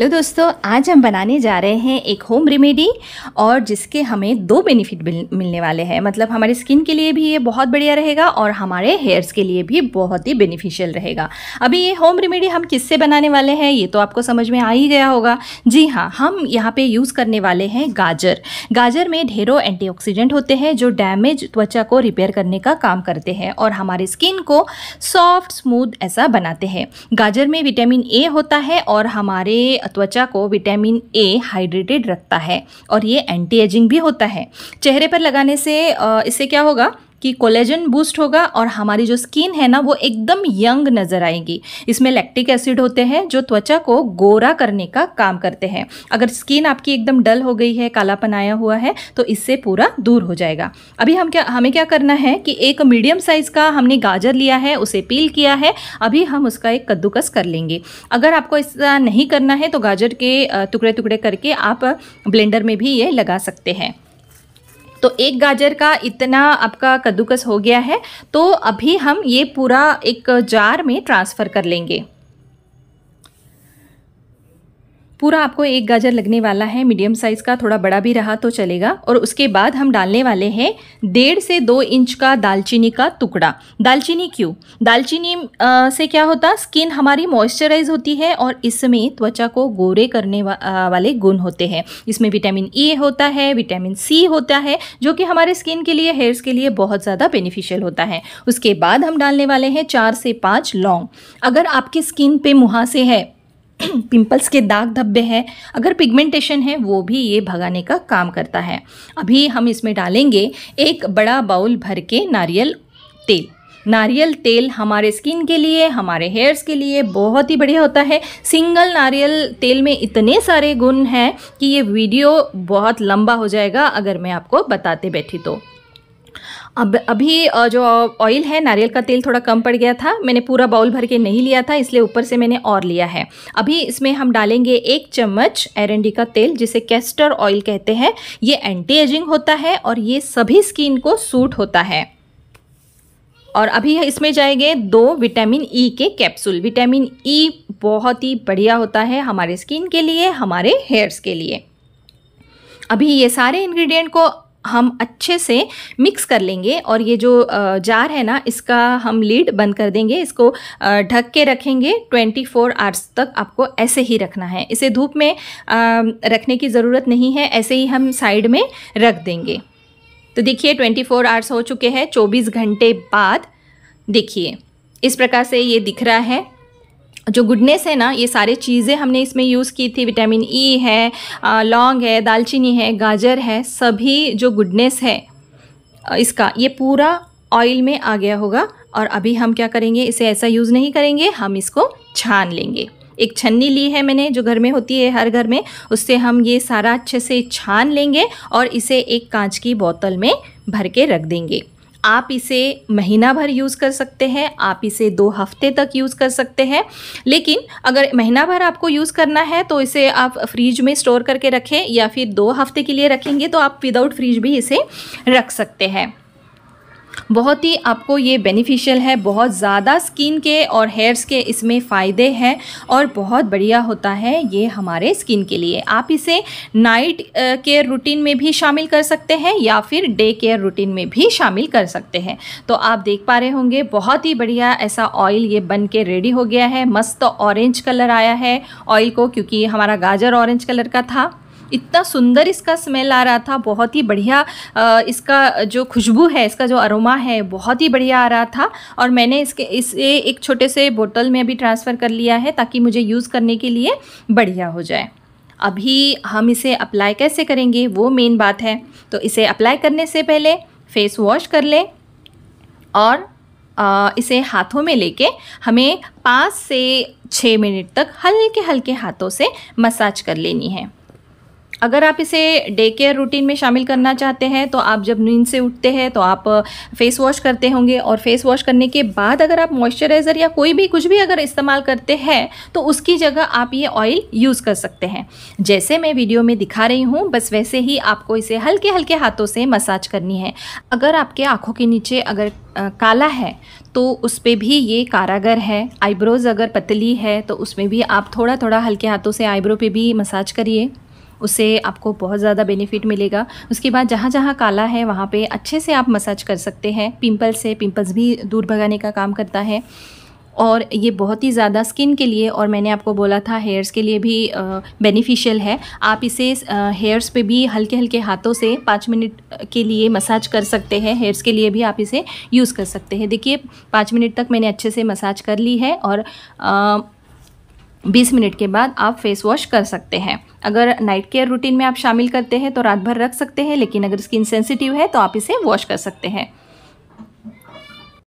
hello दोस्तों आज हम बनाने जा रहे हैं एक होम रेमेडी और जिसके हमें दो बेनिफिट मिलने वाले हैं मतलब हमारे स्किन के लिए भी ये बहुत बढ़िया रहेगा और हमारे हेयर्स के लिए भी बहुत ही बेनिफिशियल रहेगा अभी ये होम रेमेडी हम किससे बनाने वाले हैं ये तो आपको समझ में आ ही गया होगा जी हाँ हम यहाँ पर यूज़ करने वाले हैं गाजर गाजर में ढेरों एंटीऑक्सीडेंट होते हैं जो डैमेज त्वचा को रिपेयर करने का काम करते हैं और हमारे स्किन को सॉफ्ट स्मूद ऐसा बनाते हैं गाजर में विटामिन ए होता है और हमारे त्वचा को विटामिन ए हाइड्रेटेड रखता है और ये एंटी एजिंग भी होता है चेहरे पर लगाने से इससे क्या होगा कि कोलेजन बूस्ट होगा और हमारी जो स्किन है ना वो एकदम यंग नज़र आएगी इसमें लैक्टिक एसिड होते हैं जो त्वचा को गोरा करने का काम करते हैं अगर स्किन आपकी एकदम डल हो गई है कालापन आया हुआ है तो इससे पूरा दूर हो जाएगा अभी हम क्या हमें क्या करना है कि एक मीडियम साइज़ का हमने गाजर लिया है उसे पील किया है अभी हम उसका एक कद्दूकस कर लेंगे अगर आपको ऐसा नहीं करना है तो गाजर के टुकड़े टुकड़े करके आप ब्लेंडर में भी ये लगा सकते हैं तो एक गाजर का इतना आपका कद्दूकस हो गया है तो अभी हम ये पूरा एक जार में ट्रांसफ़र कर लेंगे पूरा आपको एक गाजर लगने वाला है मीडियम साइज़ का थोड़ा बड़ा भी रहा तो चलेगा और उसके बाद हम डालने वाले हैं डेढ़ से दो इंच का दालचीनी का टुकड़ा दालचीनी क्यों दालचीनी से क्या होता स्किन हमारी मॉइस्चराइज होती है और इसमें त्वचा को गोरे करने वा, आ, वाले गुण होते हैं इसमें विटामिन ई e होता है विटामिन सी होता है जो कि हमारे स्किन के लिए हेयर्स के लिए बहुत ज़्यादा बेनिफिशियल होता है उसके बाद हम डालने वाले हैं चार से पाँच लौंग अगर आपकी स्किन पे मुहासे है पिंपल्स के दाग धब्बे हैं अगर पिगमेंटेशन है वो भी ये भगाने का काम करता है अभी हम इसमें डालेंगे एक बड़ा बाउल भर के नारियल तेल नारियल तेल हमारे स्किन के लिए हमारे हेयर्स के लिए बहुत ही बढ़िया होता है सिंगल नारियल तेल में इतने सारे गुण हैं कि ये वीडियो बहुत लंबा हो जाएगा अगर मैं आपको बताते बैठी तो अब अभी जो ऑयल है नारियल का तेल थोड़ा कम पड़ गया था मैंने पूरा बाउल भर के नहीं लिया था इसलिए ऊपर से मैंने और लिया है अभी इसमें हम डालेंगे एक चम्मच एरेंडी का तेल जिसे कैस्टर ऑयल कहते हैं ये एंटी एजिंग होता है और ये सभी स्किन को सूट होता है और अभी इसमें जाएंगे दो विटामिन ई e के कैप्सूल विटामिन ई e बहुत ही बढ़िया होता है हमारे स्किन के लिए हमारे हेयर्स के लिए अभी ये सारे इंग्रेडिएंट को हम अच्छे से मिक्स कर लेंगे और ये जो जार है ना इसका हम लीड बंद कर देंगे इसको ढक के रखेंगे 24 फोर आवर्स तक आपको ऐसे ही रखना है इसे धूप में रखने की ज़रूरत नहीं है ऐसे ही हम साइड में रख देंगे तो देखिए 24 फोर आवर्स हो चुके हैं 24 घंटे बाद देखिए इस प्रकार से ये दिख रहा है जो गुडनेस है ना ये सारे चीज़ें हमने इसमें यूज़ की थी विटामिन ई e है लौंग है दालचीनी है गाजर है सभी जो गुडनेस है इसका ये पूरा ऑयल में आ गया होगा और अभी हम क्या करेंगे इसे ऐसा यूज़ नहीं करेंगे हम इसको छान लेंगे एक छन्नी ली है मैंने जो घर में होती है हर घर में उससे हम ये सारा अच्छे से छान लेंगे और इसे एक कांच की बोतल में भर के रख देंगे आप इसे महीना भर यूज़ कर सकते हैं आप इसे दो हफ्ते तक यूज़ कर सकते हैं लेकिन अगर महीना भर आपको यूज़ करना है तो इसे आप फ्रिज में स्टोर करके रखें या फिर दो हफ्ते के लिए रखेंगे तो आप विदाउट फ्रिज भी इसे रख सकते हैं बहुत ही आपको ये बेनिफिशियल है बहुत ज़्यादा स्किन के और हेयर्स के इसमें फ़ायदे हैं और बहुत बढ़िया होता है ये हमारे स्किन के लिए आप इसे नाइट केयर रूटीन में भी शामिल कर सकते हैं या फिर डे केयर रूटीन में भी शामिल कर सकते हैं तो आप देख पा रहे होंगे बहुत ही बढ़िया ऐसा ऑयल ये बन के रेडी हो गया है मस्त ऑरेंज कलर आया है ऑयल को क्योंकि हमारा गाजर ऑरेंज कलर का था इतना सुंदर इसका स्मेल आ रहा था बहुत ही बढ़िया इसका जो खुशबू है इसका जो अरोमा है बहुत ही बढ़िया आ रहा था और मैंने इसके इसे एक छोटे से बोतल में अभी ट्रांसफ़र कर लिया है ताकि मुझे यूज़ करने के लिए बढ़िया हो जाए अभी हम इसे अप्लाई कैसे करेंगे वो मेन बात है तो इसे अप्लाई करने से पहले फेस वॉश कर लें और इसे हाथों में लेके हमें पाँच से छः मिनट तक हल्के हल्के हाथों से मसाज कर लेनी है अगर आप इसे डे केयर रूटीन में शामिल करना चाहते हैं तो आप जब नींद से उठते हैं तो आप फेस वॉश करते होंगे और फेस वॉश करने के बाद अगर आप मॉइस्चराइज़र या कोई भी कुछ भी अगर इस्तेमाल करते हैं तो उसकी जगह आप ये ऑयल यूज़ कर सकते हैं जैसे मैं वीडियो में दिखा रही हूँ बस वैसे ही आपको इसे हल्के हल्के हाथों से मसाज करनी है अगर आपके आँखों के नीचे अगर काला है तो उस पर भी ये कारागर है आईब्रोज़ अगर पतली है तो उसमें भी आप थोड़ा थोड़ा हल्के हाथों से आईब्रो पे भी मसाज करिए उससे आपको बहुत ज़्यादा बेनिफिट मिलेगा उसके बाद जहाँ जहाँ काला है वहाँ पे अच्छे से आप मसाज कर सकते हैं पिंपल से पिंपल्स भी दूर भगाने का काम करता है और ये बहुत ही ज़्यादा स्किन के लिए और मैंने आपको बोला था हेयर्स के लिए भी बेनिफिशियल है आप इसे हेयर्स पे भी हल्के हल्के हाथों से पाँच मिनट के लिए मसाज कर सकते हैं हेयर्स के लिए भी आप इसे यूज़ कर सकते हैं देखिए पाँच मिनट तक मैंने अच्छे से मसाज कर ली है और आ, 20 मिनट के बाद आप फेस वॉश कर सकते हैं अगर नाइट केयर रूटीन में आप शामिल करते हैं तो रात भर रख सकते हैं लेकिन अगर स्किन सेंसिटिव है तो आप इसे वॉश कर सकते हैं